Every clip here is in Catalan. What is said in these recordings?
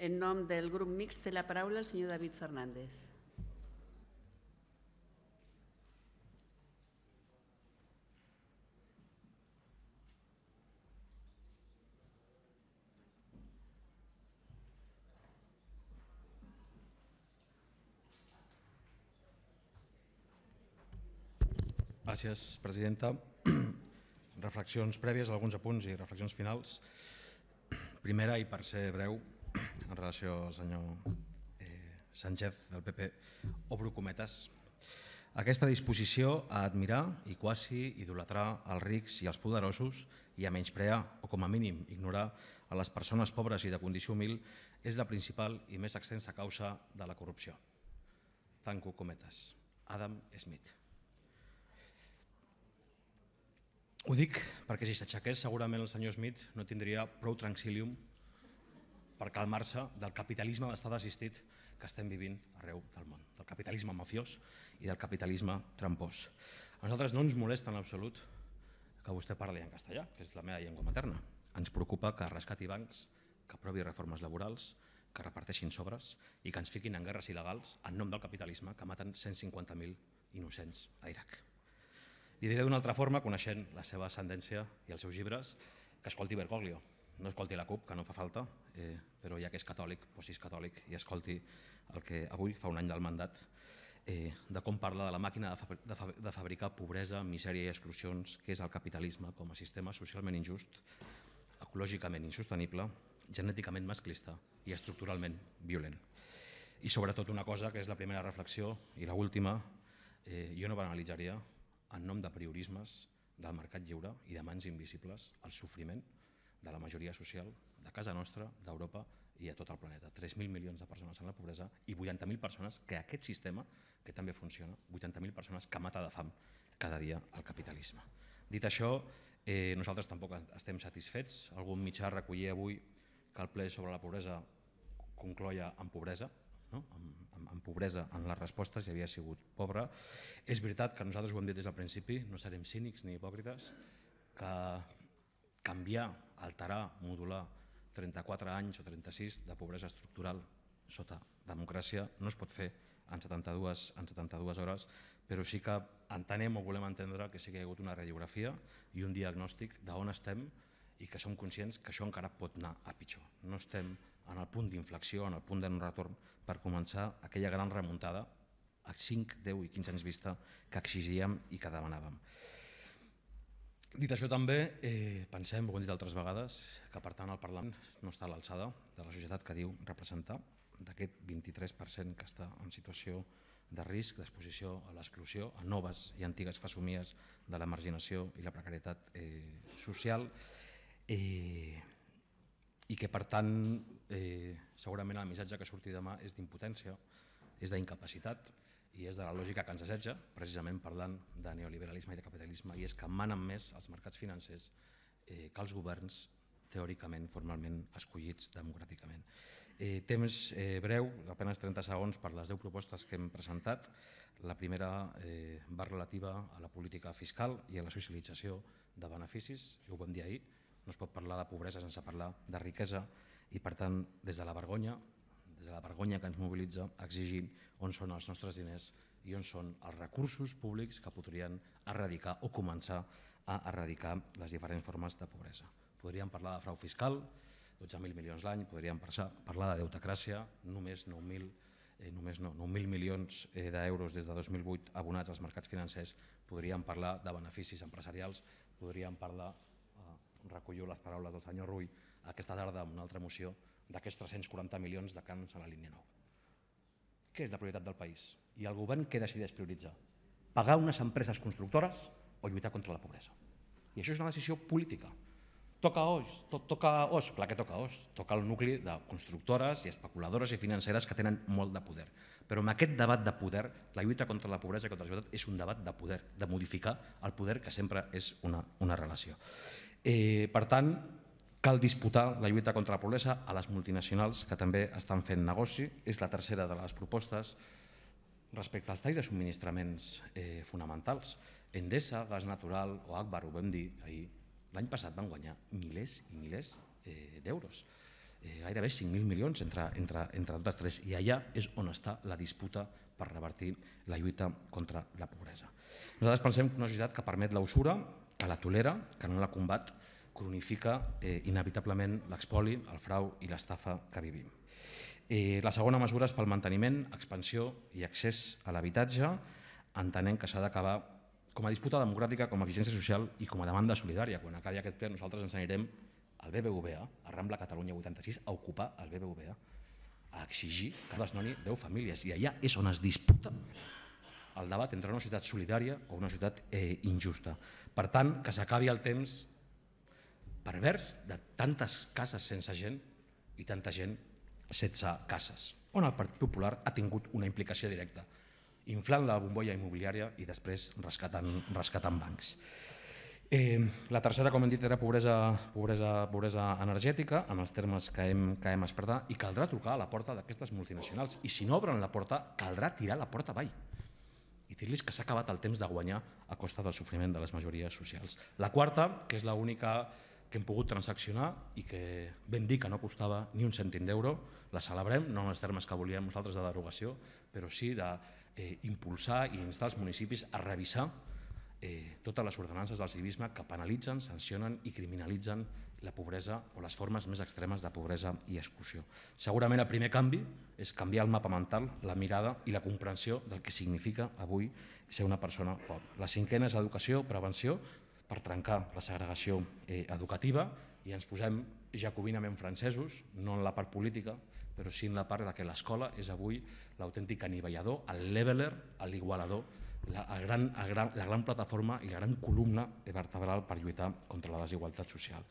En nom del grup mixt té la paraula el senyor David Fernández. Gràcies, presidenta. reflexions prèvies, alguns apunts i reflexions finals. Primera, i per ser breu, en relació al senyor eh, Sánchez del PP. Obro cometes. Aquesta disposició a admirar i quasi idolatrar els rics i els poderosos i a menysprear o com a mínim ignorar a les persones pobres i de condició humil és la principal i més extensa causa de la corrupció. Tanco cometes. Adam Smith. Ho dic perquè si s'aixequés segurament el senyor Smith no tindria prou tranquil·lium per calmar-se del capitalisme d'estat assistit que estem vivint arreu del món, del capitalisme mafiós i del capitalisme trampós. A nosaltres no ens molesta en absolut que vostè parli en castellà, que és la meva llengua materna. Ens preocupa que rescati bancs, que aprovi reformes laborals, que reparteixin sobres i que ens fiquin en guerres il·legals en nom del capitalisme que maten 150.000 innocents a Iraq. Li diré d'una altra forma, coneixent la seva ascendència i els seus llibres, que escolti Bergoglio, no escolti la CUP, que no fa falta, eh, però ja que és catòlic, doncs si és catòlic i escolti el que avui fa un any del mandat, eh, de com parla de la màquina de, fabri de, de fabricar pobresa, misèria i exclusions, que és el capitalisme com a sistema socialment injust, ecològicament insostenible, genèticament masclista i estructuralment violent. I sobretot una cosa que és la primera reflexió i l última, eh, jo no banalitzaria en nom de priorismes del mercat lliure i de mans invisibles el sofriment de la majoria social de casa nostra, d'Europa i a tot el planeta. 3.000 milions de persones en la pobresa i 80.000 persones que aquest sistema, que també funciona, 80.000 persones que mata de fam cada dia el capitalisme. Dit això, eh, nosaltres tampoc estem satisfets. Algun mitjà recollia avui que el ple sobre la pobresa concloia en pobresa, no? amb, amb, amb pobresa en les respostes i havia sigut pobre. És veritat que nosaltres ho hem dit des del principi, no serem cínics ni hipòcrites, que canviar, alterar, modular 34 anys o 36 de pobresa estructural sota democràcia no es pot fer en 72, en 72 hores, però sí que entenem o volem entendre que sí que hi ha hagut una radiografia i un diagnòstic d'on estem i que som conscients que això encara pot anar a pitjor. No estem en el punt d'inflexió, en el punt de no retorn, per començar aquella gran remuntada a 5, 10 i 15 anys vista que exigíem i que demanàvem. Dit això també, eh, pensem, ho hem dit altres vegades, que per tant el Parlament no està a l'alçada de la societat que diu representar, d'aquest 23% que està en situació de risc, d'exposició a l'exclusió, a noves i antigues fesomies de la marginació i la precarietat eh, social, eh, i que per tant eh, segurament el missatge que surti demà és d'impotència, és d'incapacitat, i és de la lògica que ens assetja, precisament parlant de neoliberalisme i de capitalisme, i és que manen més els mercats financers eh, que els governs teòricament, formalment escollits democràticament. Eh, temps eh, breu, apenas 30 segons per les 10 propostes que hem presentat. La primera eh, va relativa a la política fiscal i a la socialització de beneficis, ja ho vam dir ahir, no es pot parlar de pobresa sense parlar de riquesa i per tant des de la vergonya des de la vergonya que ens mobilitza, exigir on són els nostres diners i on són els recursos públics que podrien erradicar o començar a erradicar les diferents formes de pobresa. Podríem parlar de frau fiscal, 12.000 milions l'any, podríem parlar de deutecràcia, només 9.000 eh, només no, 9.000 milions eh, d'euros des de 2008 abonats als mercats financers, podríem parlar de beneficis empresarials, podríem parlar, eh, recullo les paraules del senyor Rull aquesta tarda amb una altra moció, d'aquests 340 milions de cans a la línia 9. Què és la prioritat del país? I el govern què decideix prioritzar? Pagar unes empreses constructores o lluitar contra la pobresa? I això és una decisió política. Toca os, to, toca os, clar que toca os, toca el nucli de constructores i especuladores i financeres que tenen molt de poder. Però en aquest debat de poder, la lluita contra la pobresa i contra la ciutat és un debat de poder, de modificar el poder que sempre és una, una relació. Eh, per tant, Cal disputar la lluita contra la pobresa a les multinacionals que també estan fent negoci. És la tercera de les propostes respecte als talls de subministraments eh, fonamentals. Endesa, Gas Natural o Agbar, ho vam dir ahir, l'any passat van guanyar milers i milers eh, d'euros, eh, gairebé 5.000 milions entre, entre, entre totes tres. I allà és on està la disputa per revertir la lluita contra la pobresa. Nosaltres pensem que una societat que permet la usura, que la tolera, que no la combat, cronifica eh, inevitablement l'expoli, el frau i l'estafa que vivim. Eh, la segona mesura és pel manteniment, expansió i accés a l'habitatge, entenent que s'ha d'acabar com a disputa democràtica, com a exigència social i com a demanda solidària. Quan acabi aquest ple nosaltres ens anirem al BBVA, a Rambla Catalunya 86, a ocupar el BBVA, a exigir que desnoni 10 famílies. I allà és on es disputa el debat entre una ciutat solidària o una ciutat eh, injusta. Per tant, que s'acabi el temps pervers de tantes cases sense gent i tanta gent sense cases, on el Partit Popular ha tingut una implicació directa, inflant la bombolla immobiliària i després rescatant, rescatant bancs. Eh, la tercera, com hem dit, era pobresa, pobresa, pobresa energètica, en els termes que hem, que hem expressat, i caldrà trucar a la porta d'aquestes multinacionals. I si no obren la porta, caldrà tirar la porta avall i dir-los que s'ha acabat el temps de guanyar a costa del sofriment de les majories socials. La quarta, que és l'única que hem pogut transaccionar i que ben dir que no costava ni un cèntim d'euro, la celebrem, no en els termes que volíem nosaltres de derogació, però sí d'impulsar eh, i instar els municipis a revisar eh, totes les ordenances del civisme que penalitzen, sancionen i criminalitzen la pobresa o les formes més extremes de pobresa i exclusió. Segurament el primer canvi és canviar el mapa mental, la mirada i la comprensió del que significa avui ser una persona pobra. La cinquena és educació, prevenció, per trencar la segregació eh, educativa i ens posem jacobinament francesos, no en la part política, però sí en la part de que l'escola és avui l'autèntic anivellador, el leveler, l'igualador, la, el gran, la, gran, la gran plataforma i la gran columna vertebral per lluitar contra la desigualtat social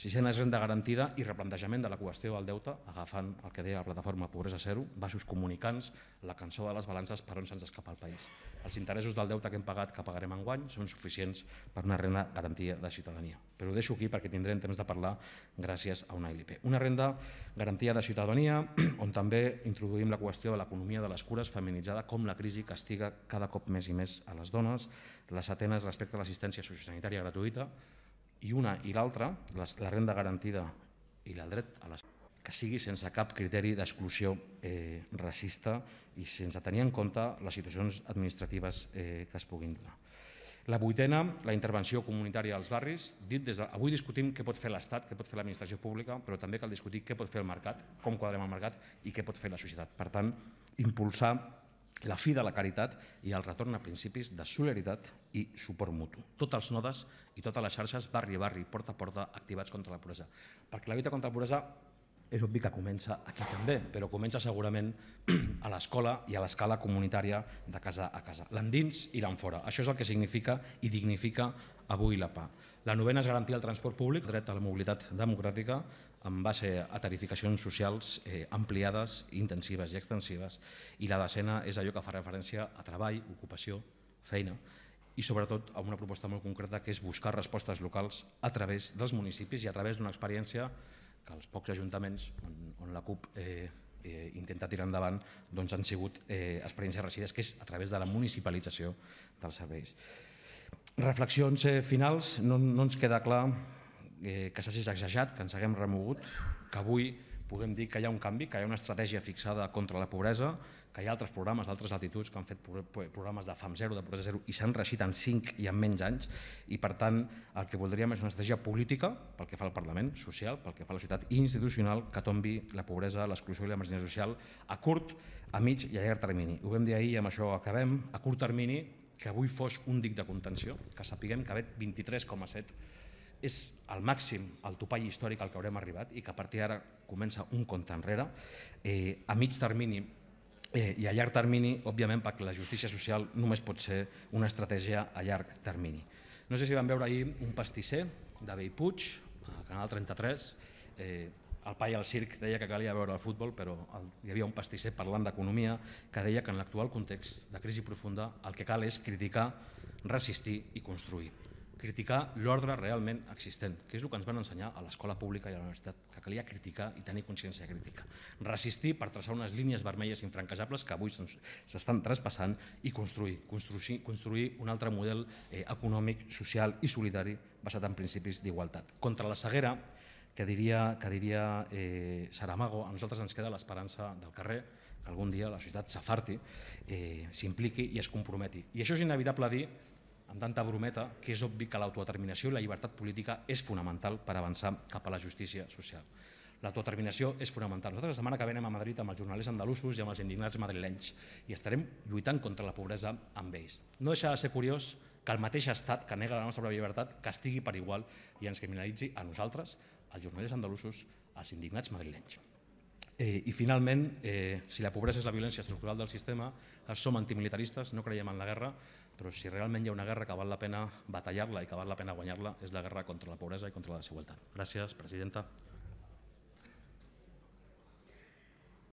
sisena renda garantida i replantejament de la qüestió del deute, agafant el que deia la plataforma Pobresa Zero, baixos comunicants, la cançó de les balances per on se'ns escapa el país. Els interessos del deute que hem pagat, que pagarem en guany, són suficients per una renda garantia de ciutadania. Però ho deixo aquí perquè tindrem temps de parlar gràcies a una ILP. Una renda garantia de ciutadania on també introduïm la qüestió de l'economia de les cures feminitzada, com la crisi castiga cada cop més i més a les dones, les atenes respecte a l'assistència sociosanitària gratuïta, i una i l'altra, la renda garantida i el dret a les que sigui sense cap criteri d'exclusió eh, racista i sense tenir en compte les situacions administratives eh, que es puguin donar. La vuitena, la intervenció comunitària als barris. Dit des de, avui discutim què pot fer l'Estat, què pot fer l'administració pública, però també cal discutir què pot fer el mercat, com quadrem el mercat i què pot fer la societat. Per tant, impulsar la fi de la caritat i el retorn a principis de solidaritat i suport mutu. Tots els nodes i totes les xarxes, barri a barri, porta a porta, activats contra la pobresa. Perquè la lluita contra la pobresa és obvi que comença aquí també, però comença segurament a l'escola i a l'escala comunitària de casa a casa, l'endins i l'enfora. Això és el que significa i dignifica avui la PA. La novena és garantir el transport públic, dret a la mobilitat democràtica, en base a tarificacions socials eh, ampliades, intensives i extensives, i la decena és allò que fa referència a treball, ocupació, feina, i sobretot amb una proposta molt concreta que és buscar respostes locals a través dels municipis i a través d'una experiència que els pocs ajuntaments on, on la CUP eh, eh, intenta tirar endavant doncs han sigut eh, experiències reeixides, que és a través de la municipalització dels serveis. Reflexions eh, finals, no, no ens queda clar eh, que s'hagi exagerat, que ens haguem remogut, que avui puguem dir que hi ha un canvi, que hi ha una estratègia fixada contra la pobresa, que hi ha altres programes d'altres latituds que han fet programes de FAM 0, de pobresa 0, i s'han reixit en 5 i en menys anys, i per tant el que voldríem és una estratègia política pel que fa al Parlament, social, pel que fa a la ciutat, i institucional, que tombi la pobresa, l'exclusió i la marginalitat social a curt, a mig i a llarg termini. Ho vam dir ahir, amb això acabem, a curt termini, que avui fos un dic de contenció, que sapiguem que aquest 23,7 és el màxim, el topall històric al que haurem arribat i que a partir d'ara comença un compte enrere. Eh, a mig termini eh, i a llarg termini, òbviament, perquè la justícia social només pot ser una estratègia a llarg termini. No sé si van veure ahir un pastisser de Bellpuig, a Canal 33, eh, el Pai al Circ deia que calia veure el futbol, però el, hi havia un pastisser parlant d'economia que deia que en l'actual context de crisi profunda el que cal és criticar, resistir i construir criticar l'ordre realment existent, que és el que ens van ensenyar a l'escola pública i a la universitat, que calia criticar i tenir consciència crítica. Resistir per traçar unes línies vermelles infranquejables que avui s'estan traspassant i construir, construir, construir un altre model eh, econòmic, social i solidari basat en principis d'igualtat. Contra la ceguera, que diria, que diria eh, Saramago, a nosaltres ens queda l'esperança del carrer, que algun dia la societat s'afarti, eh, s'impliqui i es comprometi. I això és inevitable dir amb tanta brometa que és obvi que l'autodeterminació i la llibertat política és fonamental per avançar cap a la justícia social. L'autodeterminació és fonamental. Nosaltres la setmana que venem a Madrid amb els jornalers andalusos i amb els indignats madrilenys i estarem lluitant contra la pobresa amb ells. No deixa de ser curiós que el mateix estat que nega la nostra pròpia llibertat castigui per igual i ens criminalitzi a nosaltres, als jornalers andalusos, als indignats madrilenys. Eh, I finalment, eh, si la pobresa és la violència estructural del sistema, eh, som antimilitaristes, no creiem en la guerra, però si realment hi ha una guerra que val la pena batallar-la i que val la pena guanyar-la, és la guerra contra la pobresa i contra la desigualtat. Gràcies, presidenta.